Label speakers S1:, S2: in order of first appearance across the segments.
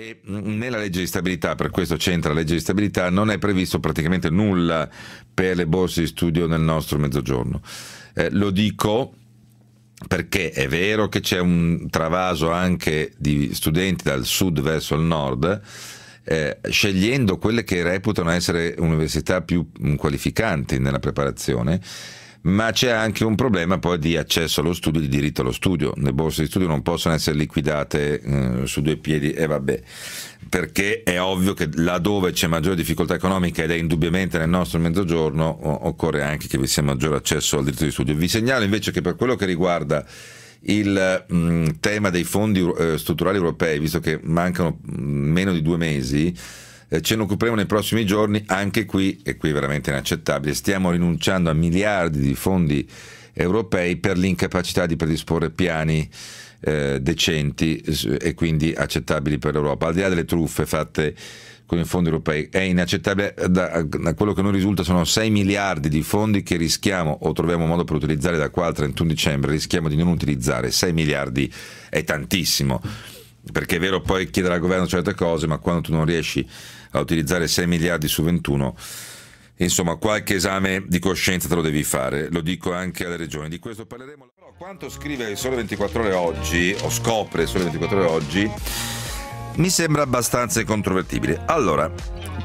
S1: E mm, nella legge di stabilità, per questo c'entra la legge di stabilità, non è previsto praticamente nulla per le borse di studio nel nostro mezzogiorno. Eh, lo dico perché è vero che c'è un travaso anche di studenti dal sud verso il nord, eh, scegliendo quelle che reputano essere università più mm, qualificanti nella preparazione ma c'è anche un problema poi di accesso allo studio, di diritto allo studio. Le borse di studio non possono essere liquidate eh, su due piedi e vabbè, perché è ovvio che laddove c'è maggiore difficoltà economica ed è indubbiamente nel nostro mezzogiorno, occorre anche che vi sia maggiore accesso al diritto di studio. Vi segnalo invece che per quello che riguarda il mh, mm, tema dei fondi eh, strutturali europei, visto che mancano mh, mm, meno di due mesi, eh, ce ne occuperemo nei prossimi giorni, anche qui, e qui è veramente inaccettabile, stiamo rinunciando a miliardi di fondi europei per l'incapacità di predisporre piani eh, decenti e quindi accettabili per l'Europa, al di là delle truffe fatte con i fondi europei. È inaccettabile, da, da, quello che a noi risulta sono 6 miliardi di fondi che rischiamo o troviamo modo per utilizzare da qua al 31 dicembre, rischiamo di non utilizzare. 6 miliardi è tantissimo, perché è vero poi chiedere al governo certe cose, ma quando tu non riesci a utilizzare 6 miliardi su 21. Insomma, qualche esame di coscienza te lo devi fare, lo dico anche alle regioni. Di questo parleremo. Però quanto scrive il Sole 24 Ore oggi, o scopre il Sole 24 Ore oggi, mi sembra abbastanza incontrovertibile. Allora,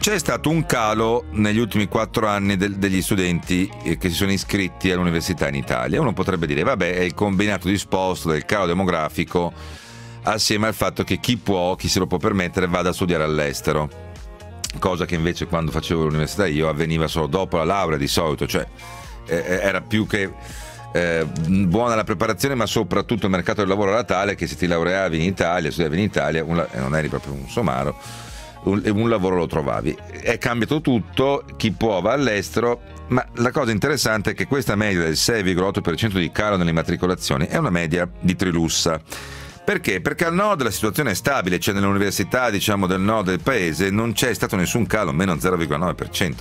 S1: c'è stato un calo negli ultimi quattro anni del, degli studenti eh, che si sono iscritti all'università in Italia. Uno potrebbe dire, vabbè, è il combinato disposto del calo demografico assieme al fatto che chi può, chi se lo può permettere, vada a studiare all'estero cosa che invece quando facevo l'università io avveniva solo dopo la laurea di solito, cioè eh, eh, era più che eh, buona la preparazione, ma soprattutto il mercato del lavoro era tale che se ti laureavi in Italia, studiavi in Italia, un, non eri proprio un somaro, un, un lavoro lo trovavi. È cambiato tutto, chi può va all'estero, ma la cosa interessante è che questa media del 6,8% di calo nelle immatricolazioni è una media di Trilussa perché? Perché al nord la situazione è stabile, cioè nelle università diciamo, del nord del paese non c'è stato nessun calo, meno 0,9%.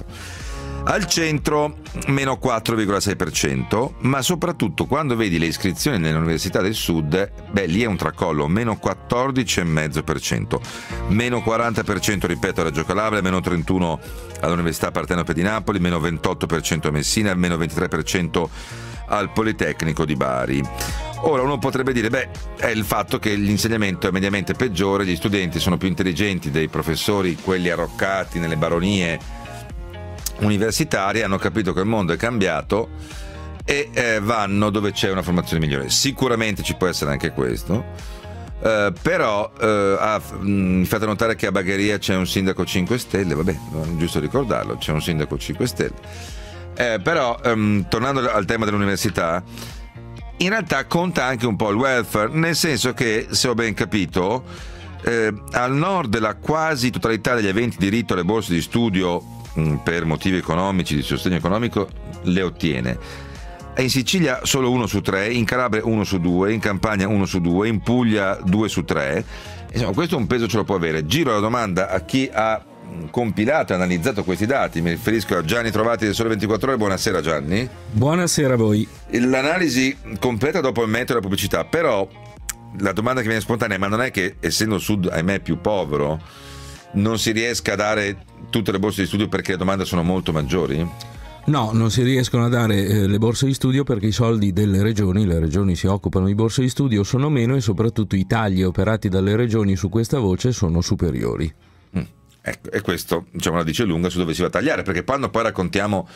S1: Al centro meno 4,6%, ma soprattutto quando vedi le iscrizioni nelle università del sud, beh lì è un tracollo, meno 14,5%, meno 40% ripeto a Reggio Calabria, meno 31% all'Università Partenope di Napoli, meno 28% a Messina, meno 23% al Politecnico di Bari. Ora uno potrebbe dire, beh, è il fatto che l'insegnamento è mediamente peggiore, gli studenti sono più intelligenti dei professori, quelli arroccati nelle baronie universitari hanno capito che il mondo è cambiato e eh, vanno dove c'è una formazione migliore. Sicuramente ci può essere anche questo. Uh, però uh, eh, ah, mi mm, fate notare che a Bagheria c'è un sindaco 5 Stelle, vabbè, giusto ricordarlo, c'è un sindaco 5 Stelle. Eh, però, um, tornando al tema dell'università, in realtà conta anche un po' il welfare, nel senso che, se ho ben capito, eh, al nord la quasi totalità degli eventi di diritto alle borse di studio Mm, per motivi economici, di sostegno economico, le ottiene. In Sicilia solo uno su tre, in Calabria uno su due, in Campania uno su due, in Puglia due su tre. Insomma, questo un peso ce lo può avere. Giro la domanda a chi ha mm, compilato e analizzato questi dati. Mi riferisco a Gianni Trovati del Sole 24 Ore. Buonasera Gianni. Buonasera a voi. L'analisi completa dopo il metodo della pubblicità, però la domanda che viene spontanea, è ma non è che essendo il sud, ahimè, più povero, non si riesca a dare tutte le borse di studio perché le domande sono molto maggiori?
S2: No, non si riescono a dare eh, le borse di studio perché i soldi delle regioni, le regioni si occupano di borse di studio, sono meno e soprattutto i tagli operati dalle regioni su questa voce sono superiori.
S1: Ecco, e questo diciamo, la dice lunga su dove si va a tagliare, perché quando poi raccontiamo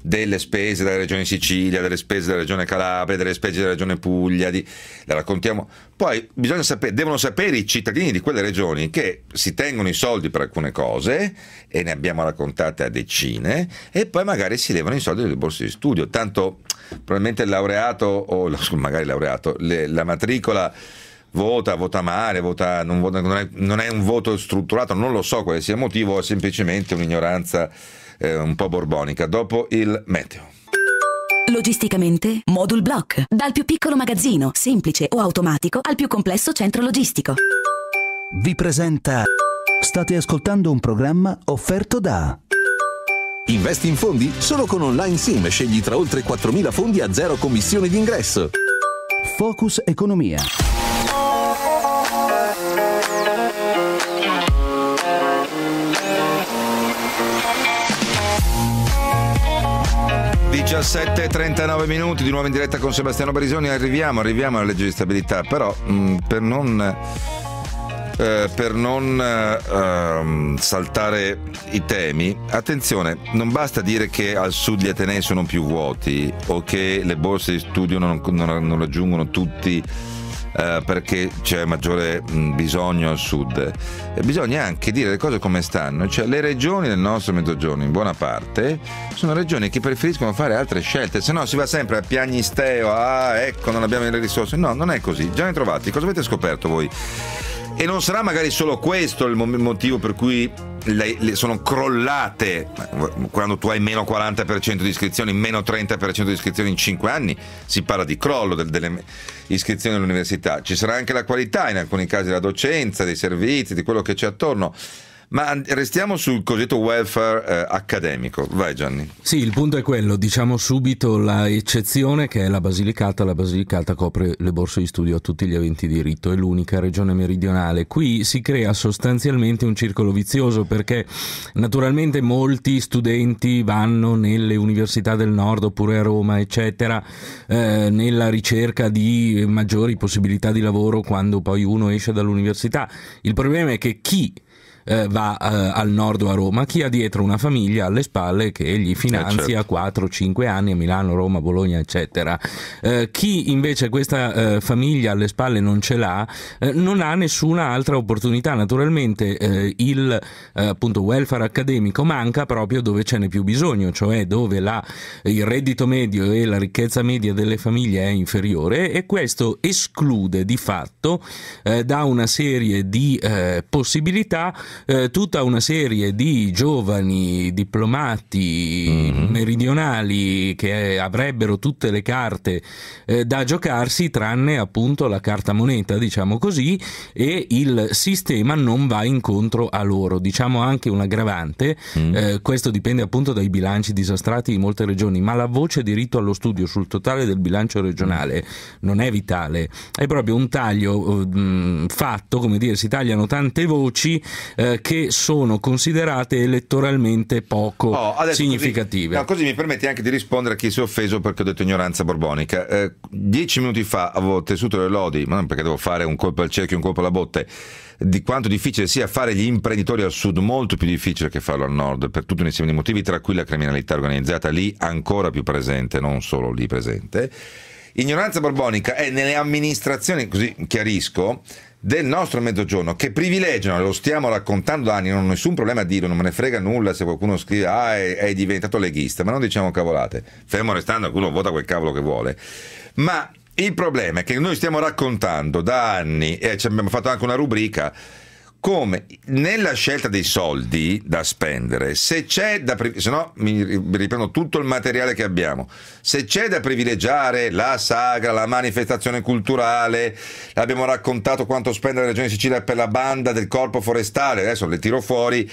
S1: delle spese della regione Sicilia, delle spese della regione Calabria, delle spese della regione Puglia, di, le raccontiamo, poi sapere, devono sapere i cittadini di quelle regioni che si tengono i soldi per alcune cose, e ne abbiamo raccontate a decine, e poi magari si levano i soldi dalle borse di studio, tanto probabilmente il laureato, o magari il laureato, le, la matricola vota, vota male, vota, non, vota, non, è, non è un voto strutturato, non lo so quale sia il motivo, è semplicemente un'ignoranza eh, un po' borbonica. Dopo il meteo.
S2: Logisticamente, Modul Block, dal più piccolo
S1: magazzino, semplice o automatico, al più complesso centro logistico. Vi presenta... State ascoltando un programma offerto da... Investi in fondi? Solo con Online Sim scegli tra oltre 4.000 fondi a zero commissione d'ingresso. Focus Economia. 17.39 minuti di nuovo in diretta con Sebastiano Barisoni. Arriviamo, arriviamo alla legge di stabilità, però mh, mm, per non, eh, per non eh, saltare i temi, attenzione, non basta dire che al sud gli Atenei sono più vuoti o che le borse di studio non, non, non raggiungono tutti eh, perché c'è maggiore bisogno al sud. E bisogna anche dire le cose come stanno, cioè le regioni del nostro mezzogiorno in buona parte sono regioni che preferiscono fare altre scelte, se no si va sempre a piagnisteo, ah ecco non abbiamo le risorse, no non è così, già ne trovate, cosa avete scoperto voi? E non sarà magari solo questo il motivo per cui le, le sono crollate quando tu hai meno 40% di iscrizioni, meno 30% di iscrizioni in 5 anni, si parla di crollo del, delle iscrizioni all'università. Ci sarà anche la qualità, in alcuni casi la docenza, dei servizi, di quello che c'è attorno ma restiamo sul cosiddetto welfare eh, accademico. Vai Gianni.
S2: Sì, il punto è quello, diciamo subito la eccezione che è la Basilicata, la Basilicata copre le borse di studio a tutti gli aventi diritto, è l'unica regione meridionale. Qui si crea sostanzialmente un circolo vizioso perché naturalmente molti studenti vanno nelle università del nord oppure a Roma, eccetera, eh, nella ricerca di maggiori possibilità di lavoro quando poi uno esce dall'università. Il problema è che chi eh, va eh, al nord o a Roma, chi ha dietro una famiglia alle spalle che gli eh, finanzia eh certo. 4-5 anni a Milano, Roma, Bologna, eccetera. Eh, chi invece questa eh, famiglia alle spalle non ce l'ha, non ha nessuna altra opportunità. Naturalmente il appunto, welfare accademico manca proprio dove ce n'è più bisogno, cioè dove la, il reddito medio e la ricchezza media delle famiglie è inferiore e questo esclude di fatto da una serie di possibilità eh, tutta una serie di giovani diplomati mm-hmm. meridionali che eh, avrebbero tutte le carte eh, da giocarsi tranne appunto la carta moneta, diciamo così, e il sistema non va incontro a loro. Diciamo anche un aggravante, mm-hmm. eh, questo dipende appunto dai bilanci disastrati di molte regioni, ma la voce diritto allo studio sul totale del bilancio regionale mm. non è vitale, è proprio un taglio eh, mh, fatto, come dire, si tagliano tante voci eh, che sono considerate elettoralmente poco oh, significative.
S1: Così, no, così mi permetti anche di rispondere a chi si è offeso perché ho detto ignoranza borbonica. Eh, dieci minuti fa avevo tessuto le lodi, ma non perché devo fare un colpo al cerchio e un colpo alla botte, di quanto difficile sia fare gli imprenditori al sud, molto più difficile che farlo al nord, per tutto un insieme di motivi, tra cui la criminalità organizzata lì ancora più presente, non solo lì presente. Ignoranza borbonica è nelle amministrazioni, così chiarisco, del nostro mezzogiorno che privilegiano, lo stiamo raccontando da anni, non ho nessun problema a dirlo, non me ne frega nulla se qualcuno scrive ah è, è diventato leghista, ma non diciamo cavolate, fermo restando che uno vota quel cavolo che vuole, ma il problema è che noi stiamo raccontando da anni e ci abbiamo fatto anche una rubrica come nella scelta dei soldi da spendere, se c'è da se no mi riprendo tutto il materiale che abbiamo, se c'è da privilegiare la sagra, la manifestazione culturale, abbiamo raccontato quanto spende la Regione Sicilia per la banda del corpo forestale, adesso le tiro fuori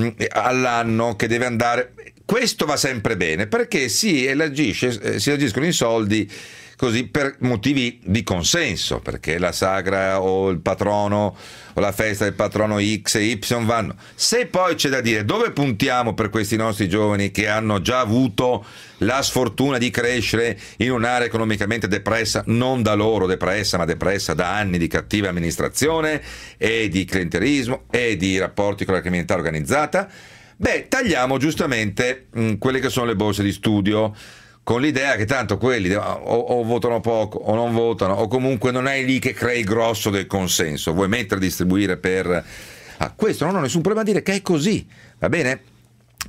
S1: mm, all'anno che deve andare questo va sempre bene perché si, elagisce, eh, si agiscono i soldi così per motivi di consenso, perché la sagra o il patrono o la festa del patrono X e Y vanno. Se poi c'è da dire dove puntiamo per questi nostri giovani che hanno già avuto la sfortuna di crescere in un'area economicamente depressa, non da loro depressa, ma depressa da anni di cattiva amministrazione e di clientelismo e di rapporti con la criminalità organizzata, Beh, tagliamo giustamente mh, mm, quelle che sono le borse di studio con l'idea che tanto quelli o, o, votano poco o non votano o comunque non è lì che crei il grosso del consenso, vuoi mettere a distribuire per... Ah, questo non ho nessun problema a dire che è così, va bene?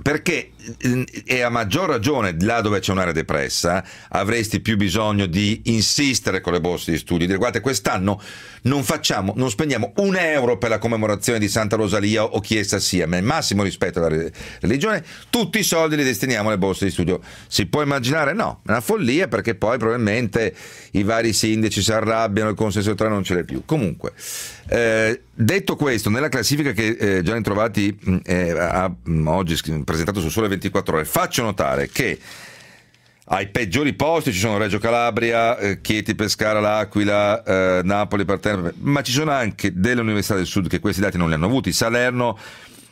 S1: perché mm, e a maggior ragione là dove c'è un'area depressa avresti più bisogno di insistere con le borse di studio dire guardate quest'anno non, facciamo, non spendiamo un euro per la commemorazione di Santa Rosalia o chi essa sia ma il massimo rispetto alla religione tutti i soldi li destiniamo alle borse di studio si può immaginare no è una follia perché poi probabilmente i vari sindaci si arrabbiano il consenso tra non ce l'è più comunque eh, detto questo nella classifica che eh, Gianni Trovati mm, eh, ha, mm, oggi presentato su Sole 24 Ore, faccio notare che ai peggiori posti ci sono Reggio Calabria, eh, Chieti, Pescara, L'Aquila, eh, Napoli, Partenza, ma ci sono anche delle università del sud che questi dati non li hanno avuti. Salerno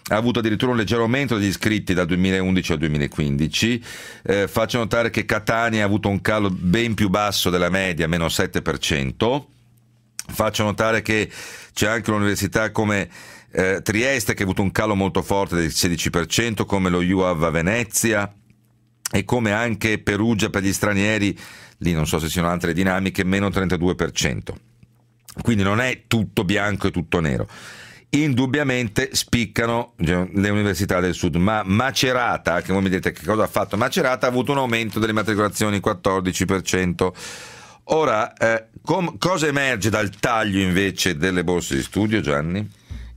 S1: ha avuto addirittura un leggero aumento degli iscritti dal 2011 al 2015. Eh, faccio notare che Catania ha avuto un calo ben più basso della media, meno 7%. Faccio notare che c'è anche un'università come eh, Trieste che ha avuto un calo molto forte del 16%, come lo UAV a Venezia e come anche Perugia per gli stranieri, lì non so se siano altre dinamiche, meno 32%. Quindi non è tutto bianco e tutto nero. Indubbiamente spiccano le università del sud, ma Macerata, che voi mi dite che cosa ha fatto Macerata, ha avuto un aumento delle matricolazioni 14%. Ora, eh, cosa emerge dal taglio invece delle borse di studio, Gianni?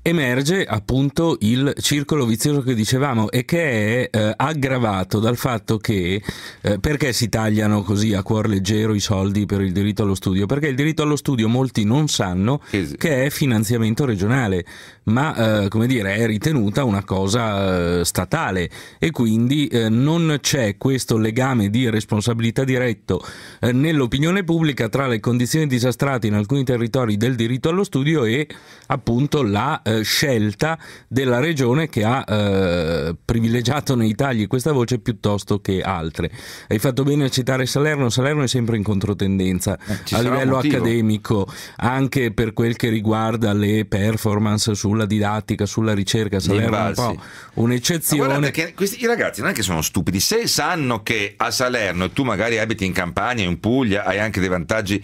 S1: emerge
S2: appunto il circolo vizioso che dicevamo e che è eh, aggravato dal fatto che eh, perché si tagliano così a cuor leggero i soldi per il diritto allo studio? Perché il diritto allo studio molti non sanno che è finanziamento regionale, ma eh, come dire è ritenuta una cosa eh, statale e quindi eh, non c'è questo legame di responsabilità diretto eh, nell'opinione pubblica tra le condizioni disastrate in alcuni territori del diritto allo studio e appunto la eh, scelta della regione che ha eh, privilegiato nei tagli questa voce piuttosto che altre. Hai fatto bene a citare Salerno, Salerno è sempre in controtendenza eh, a livello accademico, anche per quel che riguarda le performance sulla didattica, sulla ricerca, Salerno è un po' un'eccezione.
S1: questi ragazzi non è che sono stupidi, se sanno che a Salerno tu magari abiti in Campania, in Puglia, hai anche dei vantaggi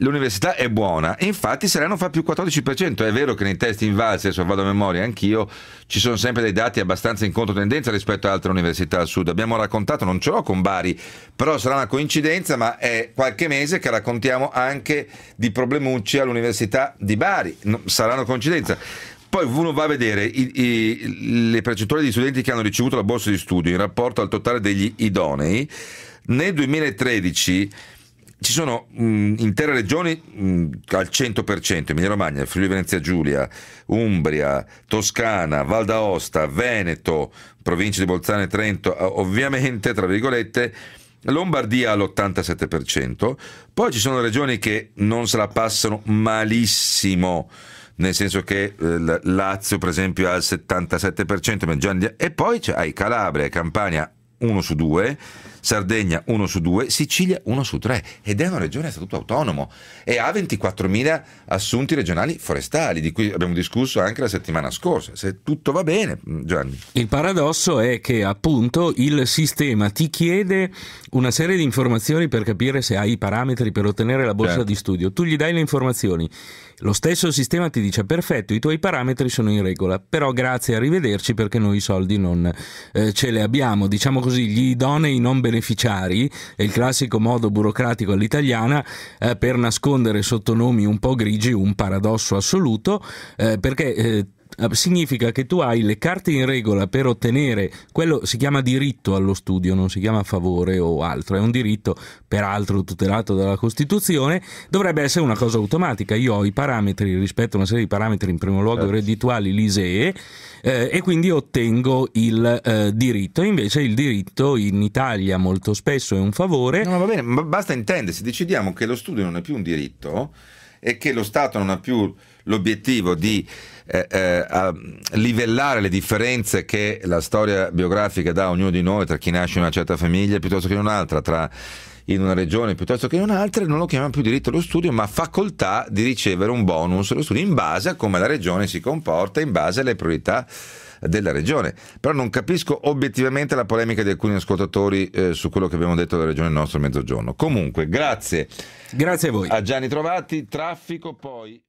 S1: L'università è buona, infatti Sereno fa più 14%, è vero che nei test invalsi, adesso vado a memoria anch'io, ci sono sempre dei dati abbastanza in controtendenza rispetto ad altre università al sud. Abbiamo raccontato, non ce l'ho con Bari, però sarà una coincidenza, ma è qualche mese che raccontiamo anche di problemucci all'università di Bari, sarà una coincidenza. Poi uno va a vedere i, i, le percentuali di studenti che hanno ricevuto la borsa di studio in rapporto al totale degli idonei. Nel 2013 ci sono mh, intere regioni mh, al 100%, Emilia Romagna, Friuli Venezia Giulia, Umbria, Toscana, Val d'Aosta, Veneto, provincia di Bolzano e Trento, eh, ovviamente, tra virgolette, Lombardia all'87%, poi ci sono regioni che non se la passano malissimo, nel senso che eh, Lazio per esempio ha il 77%, e poi c'hai ah, Calabria e Campania uno su due, Sardegna 1 su 2, Sicilia 1 su 3 ed è una regione a statuto autonomo e ha 24.000 assunti regionali forestali, di cui abbiamo discusso anche la settimana scorsa. Se tutto va bene, mm,
S2: Gianni. Il paradosso è che appunto il sistema ti chiede una serie di informazioni per capire se hai i parametri per ottenere la borsa certo. di studio. Tu gli dai le informazioni, lo stesso sistema ti dice perfetto, i tuoi parametri sono in regola, però grazie, arrivederci perché noi i soldi non eh, ce li abbiamo. Diciamo così, gli idonei non beneficiano beneficiari, è il classico modo burocratico all'italiana eh, per nascondere sotto nomi un po' grigi un paradosso assoluto, eh, perché eh, Ah, significa che tu hai le carte in regola per ottenere quello si chiama diritto allo studio, non si chiama favore o altro, è un diritto peraltro tutelato dalla Costituzione, dovrebbe essere una cosa automatica. Io ho i parametri rispetto a una serie di parametri, in primo luogo certo. reddituali, l'ISEE, eh, e quindi ottengo il eh, diritto. Invece il diritto in Italia
S1: molto spesso è un favore. No, va bene, ma basta intendersi, decidiamo che lo studio non è più un diritto e che lo Stato non ha più l'obiettivo di eh, eh, livellare le differenze che la storia biografica dà a ognuno di noi, tra chi nasce in una certa famiglia piuttosto che in un'altra, tra in una regione piuttosto che in un'altra, non lo chiamiamo più diritto allo studio, ma facoltà di ricevere un bonus allo studio in base a come la regione si comporta, in base alle priorità della regione. Però non capisco obiettivamente la polemica di alcuni ascoltatori eh, su quello che abbiamo detto della regione del nostro mezzogiorno. Comunque, grazie. Grazie a voi. A Gianni Trovati, traffico poi.